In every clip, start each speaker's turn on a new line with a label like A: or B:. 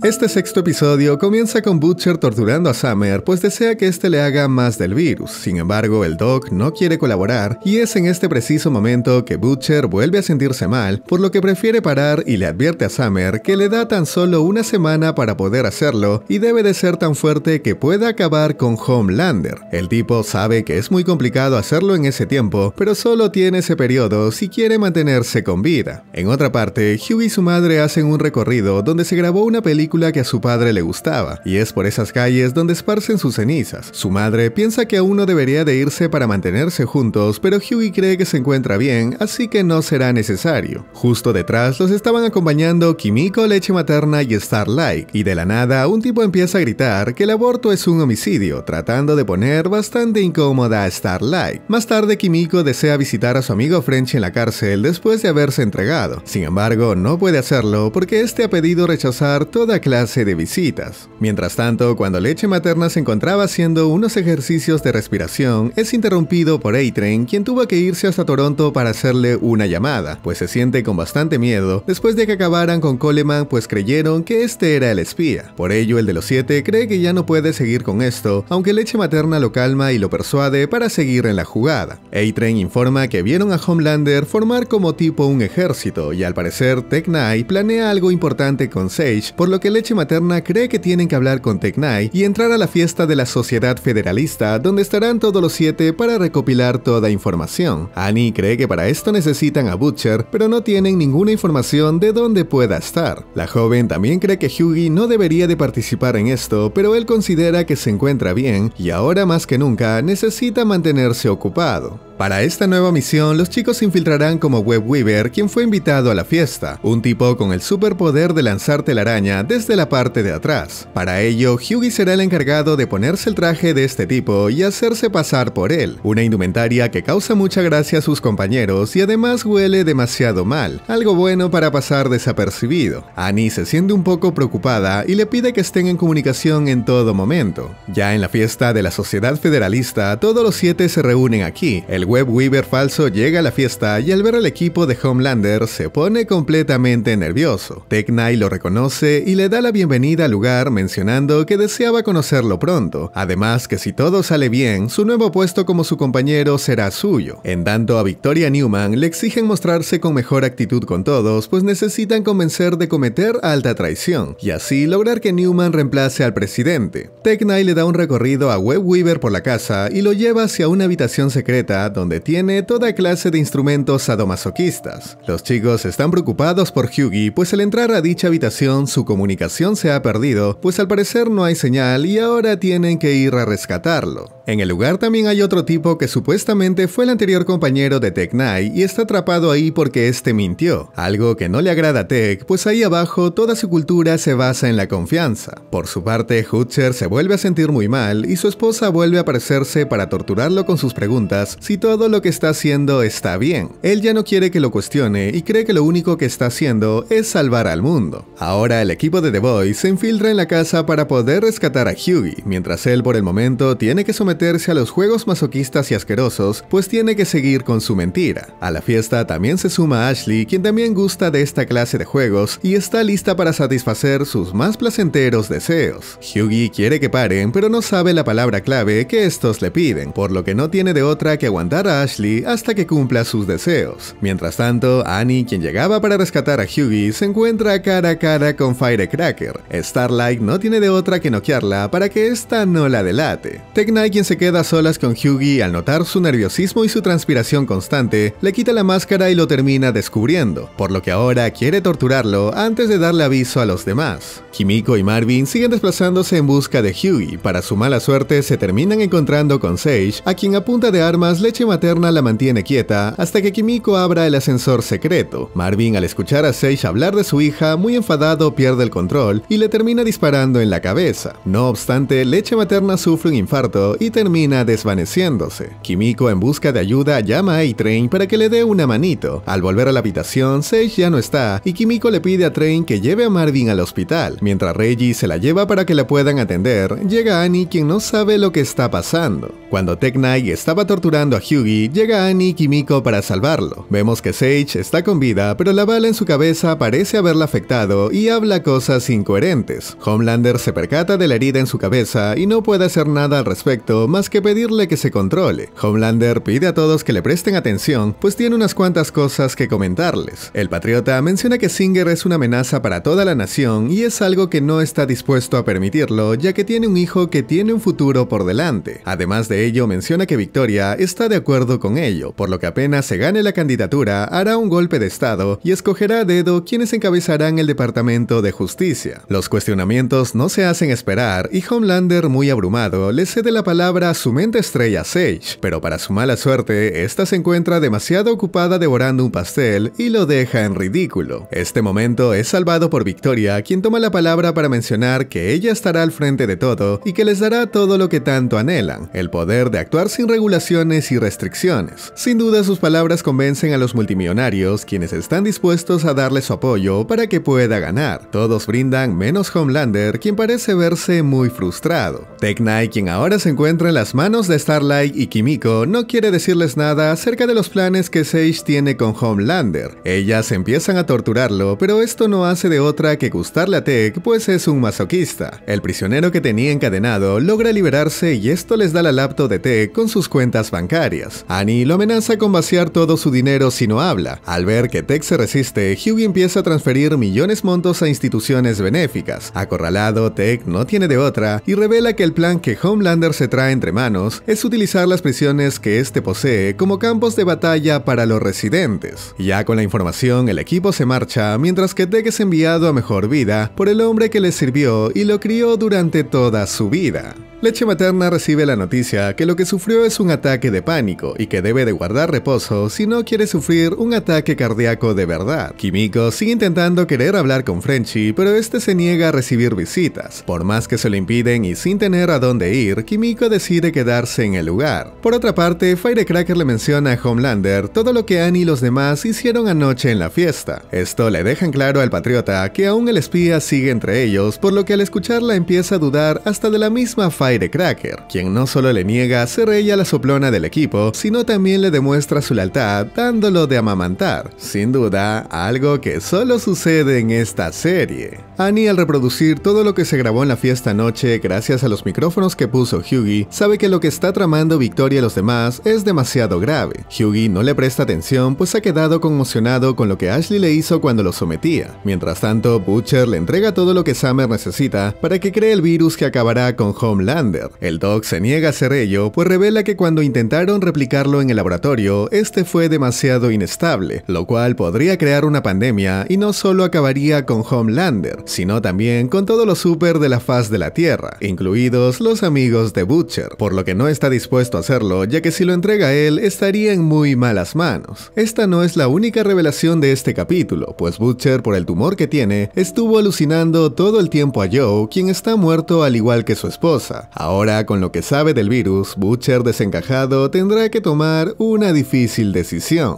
A: Este sexto episodio comienza con Butcher torturando a Summer, pues desea que éste le haga más del virus. Sin embargo, el Doc no quiere colaborar y es en este preciso momento que Butcher vuelve a sentirse mal, por lo que prefiere parar y le advierte a Summer que le da tan solo una semana para poder hacerlo y debe de ser tan fuerte que pueda acabar con Homelander. El tipo sabe que es muy complicado hacerlo en ese tiempo, pero solo tiene ese periodo si quiere mantenerse con vida. En otra parte, Hugh y su madre hacen un recorrido donde se grabó una película que a su padre le gustaba, y es por esas calles donde esparcen sus cenizas. Su madre piensa que aún no debería de irse para mantenerse juntos, pero Hughie cree que se encuentra bien, así que no será necesario. Justo detrás los estaban acompañando Kimiko, leche materna y Starlight, y de la nada un tipo empieza a gritar que el aborto es un homicidio, tratando de poner bastante incómoda a Starlight. Más tarde Kimiko desea visitar a su amigo French en la cárcel después de haberse entregado. Sin embargo, no puede hacerlo porque este ha pedido rechazar toda clase de visitas. Mientras tanto, cuando leche materna se encontraba haciendo unos ejercicios de respiración, es interrumpido por A-Train, quien tuvo que irse hasta Toronto para hacerle una llamada, pues se siente con bastante miedo después de que acabaran con Coleman, pues creyeron que este era el espía. Por ello, el de los siete cree que ya no puede seguir con esto, aunque leche materna lo calma y lo persuade para seguir en la jugada. A-Train informa que vieron a Homelander formar como tipo un ejército y al parecer Tech Knight planea algo importante con Sage, por lo que Leche Materna cree que tienen que hablar con Tecnai y entrar a la fiesta de la Sociedad Federalista, donde estarán todos los siete para recopilar toda información. Annie cree que para esto necesitan a Butcher, pero no tienen ninguna información de dónde pueda estar. La joven también cree que Hughie no debería de participar en esto, pero él considera que se encuentra bien y ahora más que nunca necesita mantenerse ocupado. Para esta nueva misión, los chicos se infiltrarán como Web Weaver, quien fue invitado a la fiesta, un tipo con el superpoder de lanzarte la araña desde la parte de atrás. Para ello, Hughie será el encargado de ponerse el traje de este tipo y hacerse pasar por él, una indumentaria que causa mucha gracia a sus compañeros y además huele demasiado mal, algo bueno para pasar desapercibido. Annie se siente un poco preocupada y le pide que estén en comunicación en todo momento. Ya en la fiesta de la Sociedad Federalista, todos los siete se reúnen aquí, el web Weaver falso llega a la fiesta y al ver al equipo de Homelander se pone completamente nervioso. Tech lo reconoce y le da la bienvenida al lugar mencionando que deseaba conocerlo pronto, además que si todo sale bien, su nuevo puesto como su compañero será suyo. En tanto a Victoria Newman le exigen mostrarse con mejor actitud con todos, pues necesitan convencer de cometer alta traición, y así lograr que Newman reemplace al presidente. Tech le da un recorrido a Web Weaver por la casa y lo lleva hacia una habitación secreta donde tiene toda clase de instrumentos sadomasoquistas. Los chicos están preocupados por Hughie pues al entrar a dicha habitación su comunicación se ha perdido, pues al parecer no hay señal y ahora tienen que ir a rescatarlo. En el lugar también hay otro tipo que supuestamente fue el anterior compañero de Tech Knight y está atrapado ahí porque este mintió, algo que no le agrada a Tech, pues ahí abajo toda su cultura se basa en la confianza. Por su parte, Hutcher se vuelve a sentir muy mal y su esposa vuelve a aparecerse para torturarlo con sus preguntas si todo lo que está haciendo está bien. Él ya no quiere que lo cuestione y cree que lo único que está haciendo es salvar al mundo. Ahora el equipo de The Boys se infiltra en la casa para poder rescatar a Hughie, mientras él por el momento tiene que someter a los juegos masoquistas y asquerosos, pues tiene que seguir con su mentira. A la fiesta también se suma Ashley, quien también gusta de esta clase de juegos y está lista para satisfacer sus más placenteros deseos. Hughie quiere que paren, pero no sabe la palabra clave que estos le piden, por lo que no tiene de otra que aguantar a Ashley hasta que cumpla sus deseos. Mientras tanto, Annie, quien llegaba para rescatar a Hughie, se encuentra cara a cara con Firecracker. Starlight no tiene de otra que noquearla para que esta no la delate. Tech se queda solas con Hughie al notar su nerviosismo y su transpiración constante, le quita la máscara y lo termina descubriendo, por lo que ahora quiere torturarlo antes de darle aviso a los demás. Kimiko y Marvin siguen desplazándose en busca de Hughie, para su mala suerte se terminan encontrando con Sage, a quien a punta de armas leche materna la mantiene quieta hasta que Kimiko abra el ascensor secreto. Marvin al escuchar a Sage hablar de su hija, muy enfadado pierde el control y le termina disparando en la cabeza. No obstante, leche materna sufre un infarto y termina desvaneciéndose. Kimiko en busca de ayuda llama a A-Train para que le dé una manito. Al volver a la habitación, Sage ya no está y Kimiko le pide a Train que lleve a Marvin al hospital. Mientras Reggie se la lleva para que la puedan atender, llega Annie quien no sabe lo que está pasando. Cuando Tech Knight estaba torturando a Hugie, llega Annie y Kimiko para salvarlo. Vemos que Sage está con vida, pero la bala en su cabeza parece haberla afectado y habla cosas incoherentes. Homelander se percata de la herida en su cabeza y no puede hacer nada al respecto más que pedirle que se controle. Homelander pide a todos que le presten atención, pues tiene unas cuantas cosas que comentarles. El patriota menciona que Singer es una amenaza para toda la nación y es algo que no está dispuesto a permitirlo, ya que tiene un hijo que tiene un futuro por delante. Además de ello, menciona que Victoria está de acuerdo con ello, por lo que apenas se gane la candidatura, hará un golpe de estado y escogerá a dedo quienes encabezarán el Departamento de Justicia. Los cuestionamientos no se hacen esperar y Homelander, muy abrumado, le cede la palabra su mente estrella Sage, pero para su mala suerte, esta se encuentra demasiado ocupada devorando un pastel y lo deja en ridículo. Este momento es salvado por Victoria, quien toma la palabra para mencionar que ella estará al frente de todo y que les dará todo lo que tanto anhelan, el poder de actuar sin regulaciones y restricciones. Sin duda sus palabras convencen a los multimillonarios, quienes están dispuestos a darle su apoyo para que pueda ganar. Todos brindan menos Homelander, quien parece verse muy frustrado. Tech quien ahora se encuentra entre las manos de Starlight y Kimiko no quiere decirles nada acerca de los planes que Sage tiene con Homelander. Ellas empiezan a torturarlo, pero esto no hace de otra que gustarle a Tech, pues es un masoquista. El prisionero que tenía encadenado logra liberarse y esto les da la laptop de Tech con sus cuentas bancarias. Annie lo amenaza con vaciar todo su dinero si no habla. Al ver que Tech se resiste, Hughie empieza a transferir millones montos a instituciones benéficas. Acorralado, Tech no tiene de otra y revela que el plan que Homelander se trae entre manos es utilizar las prisiones que éste posee como campos de batalla para los residentes. Ya con la información, el equipo se marcha, mientras que Deg es enviado a mejor vida por el hombre que le sirvió y lo crió durante toda su vida. Leche Materna recibe la noticia que lo que sufrió es un ataque de pánico y que debe de guardar reposo si no quiere sufrir un ataque cardíaco de verdad. Kimiko sigue intentando querer hablar con Frenchy, pero este se niega a recibir visitas. Por más que se lo impiden y sin tener a dónde ir, Kimiko decide quedarse en el lugar. Por otra parte, Firecracker le menciona a Homelander todo lo que Annie y los demás hicieron anoche en la fiesta. Esto le deja claro al patriota que aún el espía sigue entre ellos, por lo que al escucharla empieza a dudar hasta de la misma forma Cracker, quien no solo le niega ser ella la soplona del equipo, sino también le demuestra su lealtad dándolo de amamantar, sin duda algo que solo sucede en esta serie. Annie al reproducir todo lo que se grabó en la fiesta noche gracias a los micrófonos que puso Hughie, sabe que lo que está tramando Victoria y los demás es demasiado grave. Hughie no le presta atención pues ha quedado conmocionado con lo que Ashley le hizo cuando lo sometía. Mientras tanto, Butcher le entrega todo lo que Summer necesita para que cree el virus que acabará con Homeland el Doc se niega a hacer ello, pues revela que cuando intentaron replicarlo en el laboratorio, este fue demasiado inestable, lo cual podría crear una pandemia y no solo acabaría con Homelander, sino también con todos los super de la faz de la Tierra, incluidos los amigos de Butcher, por lo que no está dispuesto a hacerlo, ya que si lo entrega a él estaría en muy malas manos. Esta no es la única revelación de este capítulo, pues Butcher, por el tumor que tiene, estuvo alucinando todo el tiempo a Joe, quien está muerto al igual que su esposa, Ahora, con lo que sabe del virus, Butcher desencajado tendrá que tomar una difícil decisión.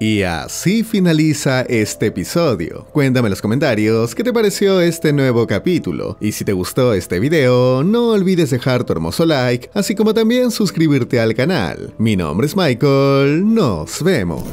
A: Y así finaliza este episodio. Cuéntame en los comentarios qué te pareció este nuevo capítulo. Y si te gustó este video, no olvides dejar tu hermoso like, así como también suscribirte al canal. Mi nombre es Michael, nos vemos.